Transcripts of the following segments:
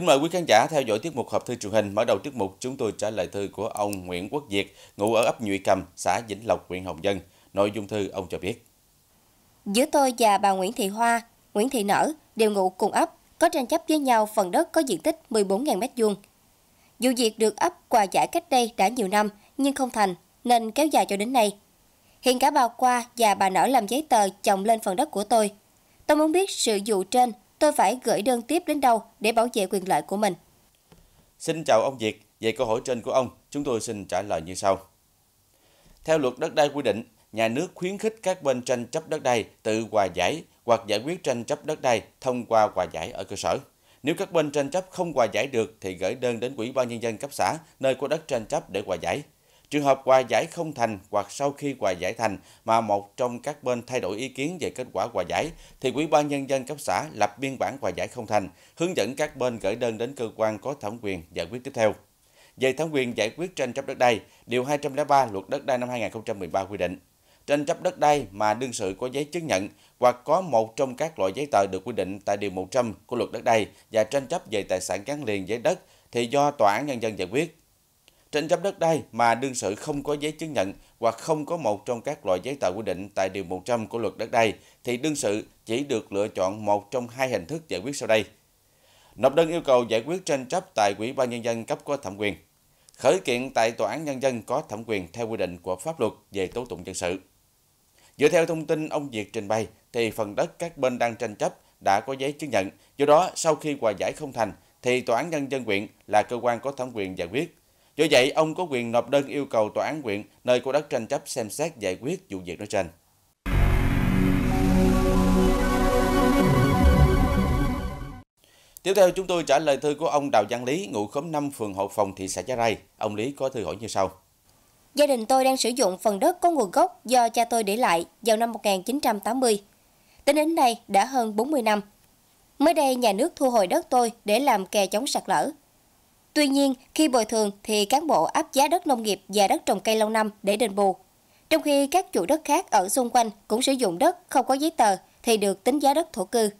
Kính mời quý khán giả theo dõi tiết mục hộp thư truyền hình. Mở đầu tiết mục chúng tôi trả lời thư của ông Nguyễn Quốc Diệt, ngụ ở ấp Nhụy Cầm, xã Vĩnh Lộc, huyện Hồng Dân. Nội dung thư ông cho biết. Giữa tôi và bà Nguyễn Thị Hoa, Nguyễn Thị Nở đều ngụ cùng ấp, có tranh chấp với nhau phần đất có diện tích 14.000 m2. Vụ việc được ấp quà giải cách đây đã nhiều năm nhưng không thành nên kéo dài cho đến nay. Hiện cả bà Qua và bà Nở làm giấy tờ chồng lên phần đất của tôi. Tôi muốn biết sự vụ trên tôi phải gửi đơn tiếp đến đâu để bảo vệ quyền lợi của mình? Xin chào ông Việt, về câu hỏi trên của ông, chúng tôi xin trả lời như sau. Theo luật đất đai quy định, nhà nước khuyến khích các bên tranh chấp đất đai tự hòa giải hoặc giải quyết tranh chấp đất đai thông qua hòa giải ở cơ sở. Nếu các bên tranh chấp không hòa giải được thì gửi đơn đến Ủy ban nhân dân cấp xã nơi có đất tranh chấp để hòa giải. Trường hợp hòa giải không thành hoặc sau khi hòa giải thành mà một trong các bên thay đổi ý kiến về kết quả hòa giải thì quỹ ban nhân dân cấp xã lập biên bản hòa giải không thành, hướng dẫn các bên gửi đơn đến cơ quan có thẩm quyền giải quyết tiếp theo. Về thẩm quyền giải quyết tranh chấp đất đai, điều 203 Luật đất đai năm 2013 quy định tranh chấp đất đai mà đương sự có giấy chứng nhận hoặc có một trong các loại giấy tờ được quy định tại điều 100 của luật đất đai và tranh chấp về tài sản gắn liền với đất thì do tòa án nhân dân giải quyết Tranh chấp đất đai mà đương sự không có giấy chứng nhận hoặc không có một trong các loại giấy tờ quy định tại Điều 100 của luật đất đai thì đương sự chỉ được lựa chọn một trong hai hình thức giải quyết sau đây. Nộp đơn yêu cầu giải quyết tranh chấp tại Ủy ban Nhân dân cấp có thẩm quyền. Khởi kiện tại Tòa án Nhân dân có thẩm quyền theo quy định của pháp luật về tố tụng dân sự. Dựa theo thông tin ông Việt trình bày, thì phần đất các bên đang tranh chấp đã có giấy chứng nhận. Do đó, sau khi hòa giải không thành, thì Tòa án Nhân dân huyện là cơ quan có thẩm quyền giải quyết. Do vậy, ông có quyền nộp đơn yêu cầu tòa án huyện nơi có đất tranh chấp xem xét giải quyết vụ việc nói trên. Tiếp theo chúng tôi trả lời thư của ông Đào Văn Lý, ngụ khóm 5 phường Hậu Phòng, thị xã Giá Rai. Ông Lý có thư hỏi như sau. Gia đình tôi đang sử dụng phần đất có nguồn gốc do cha tôi để lại vào năm 1980. Tính đến nay đã hơn 40 năm. Mới đây nhà nước thu hồi đất tôi để làm kè chống sạt lở. Tuy nhiên, khi bồi thường thì cán bộ áp giá đất nông nghiệp và đất trồng cây lâu năm để đền bù. Trong khi các chủ đất khác ở xung quanh cũng sử dụng đất không có giấy tờ thì được tính giá đất thổ cư.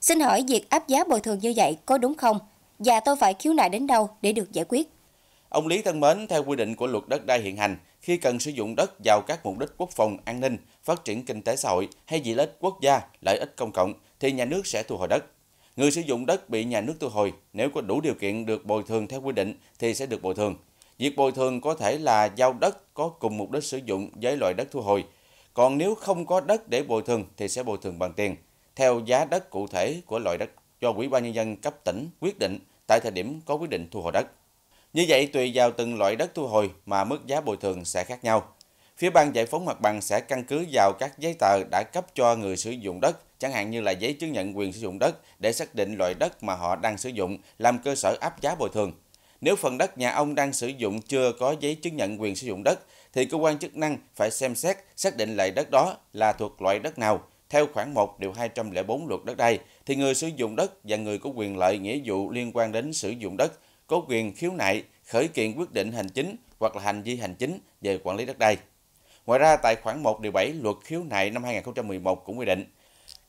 Xin hỏi việc áp giá bồi thường như vậy có đúng không? Và tôi phải khiếu nại đến đâu để được giải quyết? Ông Lý thân mến, theo quy định của luật đất đai hiện hành, khi cần sử dụng đất vào các mục đích quốc phòng, an ninh, phát triển kinh tế xã hội hay vì lợi ích quốc gia, lợi ích công cộng, thì nhà nước sẽ thu hồi đất. Người sử dụng đất bị nhà nước thu hồi nếu có đủ điều kiện được bồi thường theo quy định thì sẽ được bồi thường. Việc bồi thường có thể là giao đất có cùng mục đích sử dụng với loại đất thu hồi. Còn nếu không có đất để bồi thường thì sẽ bồi thường bằng tiền theo giá đất cụ thể của loại đất do Ủy ban nhân dân cấp tỉnh quyết định tại thời điểm có quyết định thu hồi đất. Như vậy tùy vào từng loại đất thu hồi mà mức giá bồi thường sẽ khác nhau. Phía ban giải phóng mặt bằng sẽ căn cứ vào các giấy tờ đã cấp cho người sử dụng đất chẳng hạn như là giấy chứng nhận quyền sử dụng đất để xác định loại đất mà họ đang sử dụng làm cơ sở áp giá bồi thường. Nếu phần đất nhà ông đang sử dụng chưa có giấy chứng nhận quyền sử dụng đất thì cơ quan chức năng phải xem xét xác định lại đất đó là thuộc loại đất nào. Theo khoản 1 điều 204 luật đất đai thì người sử dụng đất và người có quyền lợi nghĩa vụ liên quan đến sử dụng đất có quyền khiếu nại, khởi kiện quyết định hành chính hoặc là hành vi hành chính về quản lý đất đai. Ngoài ra, tại khoản 1 điều 7 luật khiếu nại năm 2011 cũng quy định,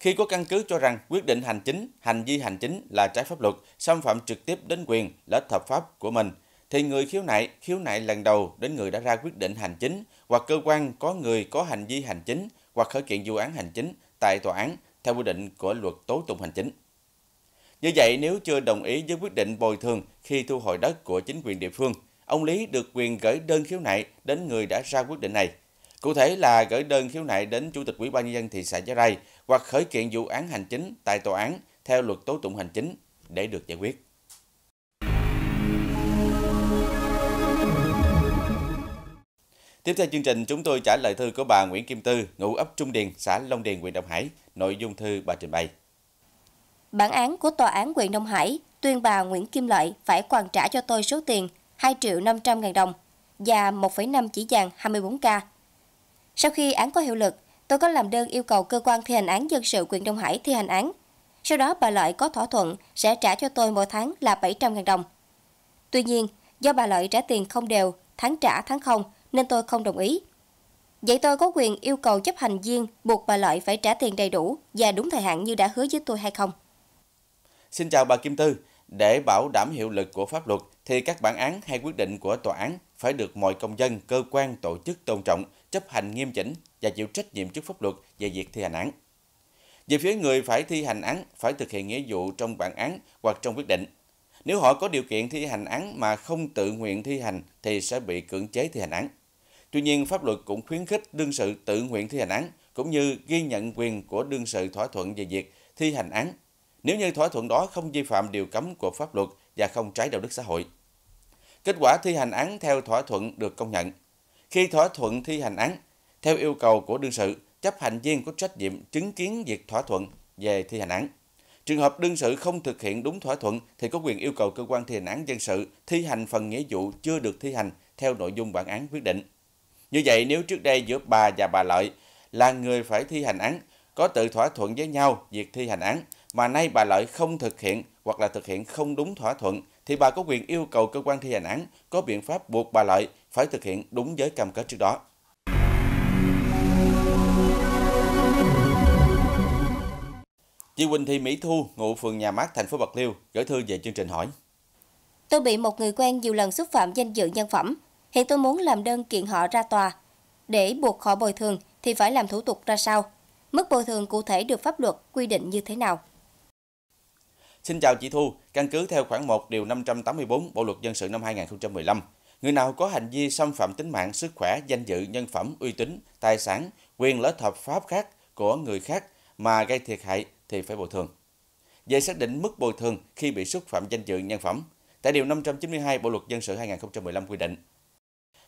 khi có căn cứ cho rằng quyết định hành chính, hành vi hành chính là trái pháp luật, xâm phạm trực tiếp đến quyền, lợi ích hợp pháp của mình, thì người khiếu nại khiếu nại lần đầu đến người đã ra quyết định hành chính hoặc cơ quan có người có hành vi hành chính hoặc khởi kiện vụ án hành chính tại tòa án theo quy định của luật tố tụng hành chính. Như vậy, nếu chưa đồng ý với quyết định bồi thường khi thu hồi đất của chính quyền địa phương, ông Lý được quyền gửi đơn khiếu nại đến người đã ra quyết định này. Cụ thể là gửi đơn khiếu nại đến Chủ tịch Ủy ban nhân dân thị xã Giá Rai hoặc khởi kiện vụ án hành chính tại tòa án theo luật tố tụng hành chính để được giải quyết. Tiếp theo chương trình, chúng tôi trả lời thư của bà Nguyễn Kim Tư, ngụ ấp Trung Điền, xã Long Điền, huyện Đông Hải. Nội dung thư bà trình bày. Bản án của Tòa án huyện Đông Hải tuyên bà Nguyễn Kim Lợi phải hoàn trả cho tôi số tiền 2 triệu 500 ngàn đồng và 1,5 chỉ vàng 24 k sau khi án có hiệu lực, tôi có làm đơn yêu cầu cơ quan thi hành án dân sự quyền Đông Hải thi hành án. Sau đó bà Lợi có thỏa thuận sẽ trả cho tôi mỗi tháng là 700.000 đồng. Tuy nhiên, do bà Lợi trả tiền không đều, tháng trả tháng không, nên tôi không đồng ý. Vậy tôi có quyền yêu cầu chấp hành viên buộc bà Lợi phải trả tiền đầy đủ và đúng thời hạn như đã hứa với tôi hay không? Xin chào bà Kim Tư. Để bảo đảm hiệu lực của pháp luật thì các bản án hay quyết định của tòa án phải được mọi công dân, cơ quan, tổ chức tôn trọng, chấp hành nghiêm chỉnh và chịu trách nhiệm trước pháp luật về việc thi hành án. Về phía người phải thi hành án phải thực hiện nghĩa vụ trong bản án hoặc trong quyết định. Nếu họ có điều kiện thi hành án mà không tự nguyện thi hành thì sẽ bị cưỡng chế thi hành án. Tuy nhiên, pháp luật cũng khuyến khích đương sự tự nguyện thi hành án cũng như ghi nhận quyền của đương sự thỏa thuận về việc thi hành án nếu như thỏa thuận đó không vi phạm điều cấm của pháp luật và không trái đạo đức xã hội. Kết quả thi hành án theo thỏa thuận được công nhận khi thỏa thuận thi hành án theo yêu cầu của đương sự chấp hành viên có trách nhiệm chứng kiến việc thỏa thuận về thi hành án trường hợp đương sự không thực hiện đúng thỏa thuận thì có quyền yêu cầu cơ quan thi hành án dân sự thi hành phần nghĩa vụ chưa được thi hành theo nội dung bản án quyết định như vậy nếu trước đây giữa bà và bà lợi là người phải thi hành án có tự thỏa thuận với nhau việc thi hành án mà nay bà lợi không thực hiện hoặc là thực hiện không đúng thỏa thuận thì bà có quyền yêu cầu cơ quan thi hành án có biện pháp buộc bà lợi phải thực hiện đúng với cam kết trước đó. Chị Quỳnh Thị Mỹ Thu, ngụ phường Nhà Mát, thành phố Bạc Liêu, gửi thư về chương trình hỏi. Tôi bị một người quen nhiều lần xúc phạm danh dự nhân phẩm. Hiện tôi muốn làm đơn kiện họ ra tòa. Để buộc họ bồi thường thì phải làm thủ tục ra sao? Mức bồi thường cụ thể được pháp luật quy định như thế nào? Xin chào chị Thu, căn cứ theo khoản 1 điều 584 Bộ luật dân sự năm 2015, Người nào có hành vi xâm phạm tính mạng, sức khỏe, danh dự, nhân phẩm, uy tín, tài sản, quyền lợi hợp pháp khác của người khác mà gây thiệt hại thì phải bồi thường. Về xác định mức bồi thường khi bị xúc phạm danh dự nhân phẩm, tại điều 592 Bộ luật dân sự 2015 quy định.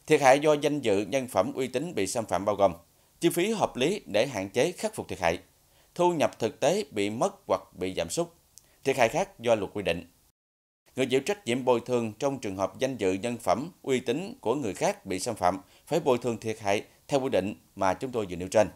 Thiệt hại do danh dự nhân phẩm uy tín bị xâm phạm bao gồm chi phí hợp lý để hạn chế khắc phục thiệt hại, thu nhập thực tế bị mất hoặc bị giảm sút, thiệt hại khác do luật quy định người chịu trách nhiệm bồi thường trong trường hợp danh dự nhân phẩm, uy tín của người khác bị xâm phạm phải bồi thường thiệt hại theo quy định mà chúng tôi vừa nêu trên.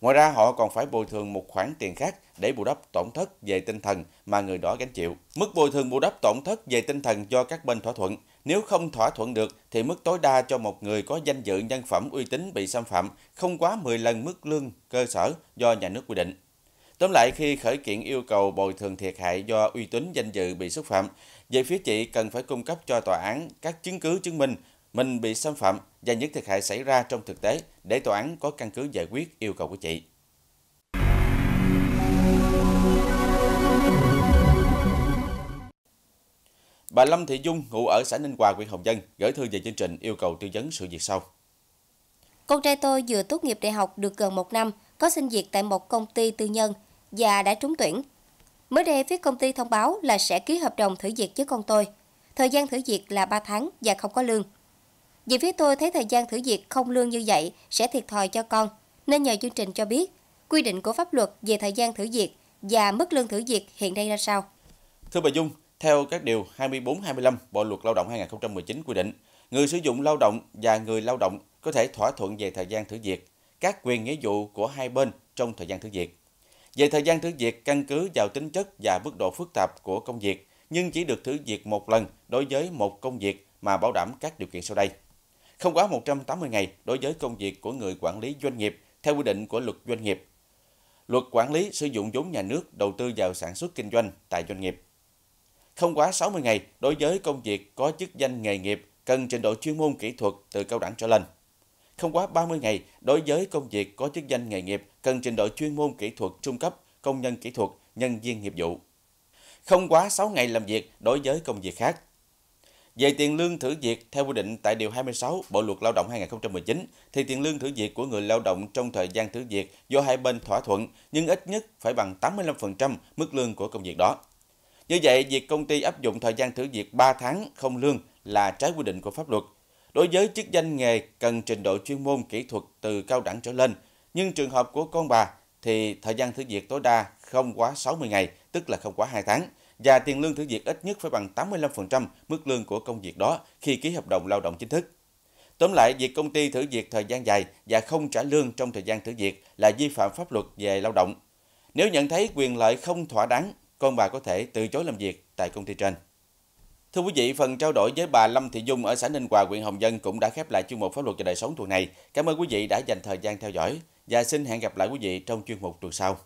Ngoài ra họ còn phải bồi thường một khoản tiền khác để bù đắp tổn thất về tinh thần mà người đó gánh chịu. Mức bồi thường bù đắp tổn thất về tinh thần do các bên thỏa thuận. Nếu không thỏa thuận được thì mức tối đa cho một người có danh dự nhân phẩm uy tín bị xâm phạm không quá 10 lần mức lương cơ sở do nhà nước quy định. Tóm lại, khi khởi kiện yêu cầu bồi thường thiệt hại do uy tín danh dự bị xúc phạm, về phía chị cần phải cung cấp cho tòa án các chứng cứ chứng minh mình bị xâm phạm và những thiệt hại xảy ra trong thực tế để tòa án có căn cứ giải quyết yêu cầu của chị. Bà Lâm Thị Dung, ngụ ở xã Ninh Hòa, huyện Hồng Dân, gửi thư về chương trình yêu cầu tư vấn sự việc sau. Con trai tôi vừa tốt nghiệp đại học được gần một năm, có xin việc tại một công ty tư nhân và đã trúng tuyển. Mới đây, phía công ty thông báo là sẽ ký hợp đồng thử việc với con tôi. Thời gian thử việc là 3 tháng và không có lương. Vì phía tôi thấy thời gian thử việc không lương như vậy sẽ thiệt thòi cho con, nên nhờ chương trình cho biết quy định của pháp luật về thời gian thử việc và mức lương thử việc hiện nay ra sao. Thưa bà Dung, theo các điều 24-25 Bộ luật Lao động 2019 quy định, người sử dụng lao động và người lao động có thể thỏa thuận về thời gian thử việc, các quyền nghĩa vụ của hai bên trong thời gian thử việc. Về thời gian thử việc căn cứ vào tính chất và mức độ phức tạp của công việc, nhưng chỉ được thử việc một lần đối với một công việc mà bảo đảm các điều kiện sau đây. Không quá 180 ngày đối với công việc của người quản lý doanh nghiệp theo quy định của luật doanh nghiệp. Luật quản lý sử dụng vốn nhà nước đầu tư vào sản xuất kinh doanh tại doanh nghiệp. Không quá 60 ngày đối với công việc có chức danh nghề nghiệp cần trình độ chuyên môn kỹ thuật từ cao đẳng trở lên không quá 30 ngày đối với công việc có chức danh nghề nghiệp cần trình độ chuyên môn kỹ thuật trung cấp, công nhân kỹ thuật, nhân viên nghiệp vụ. Không quá 6 ngày làm việc đối với công việc khác. Về tiền lương thử việc theo quy định tại điều 26 Bộ luật Lao động 2019 thì tiền lương thử việc của người lao động trong thời gian thử việc do hai bên thỏa thuận nhưng ít nhất phải bằng 85% mức lương của công việc đó. Như vậy, việc công ty áp dụng thời gian thử việc 3 tháng không lương là trái quy định của pháp luật Đối với chức danh nghề cần trình độ chuyên môn kỹ thuật từ cao đẳng trở lên, nhưng trường hợp của con bà thì thời gian thử việc tối đa không quá 60 ngày, tức là không quá 2 tháng, và tiền lương thử việc ít nhất phải bằng 85% mức lương của công việc đó khi ký hợp đồng lao động chính thức. Tóm lại, việc công ty thử việc thời gian dài và không trả lương trong thời gian thử việc là vi phạm pháp luật về lao động. Nếu nhận thấy quyền lợi không thỏa đáng, con bà có thể từ chối làm việc tại công ty trên. Thưa quý vị, phần trao đổi với bà Lâm Thị Dung ở xã Ninh Hòa, huyện Hồng Dân cũng đã khép lại chuyên mục pháp luật và đời sống tuần này. Cảm ơn quý vị đã dành thời gian theo dõi và xin hẹn gặp lại quý vị trong chuyên mục tuần sau.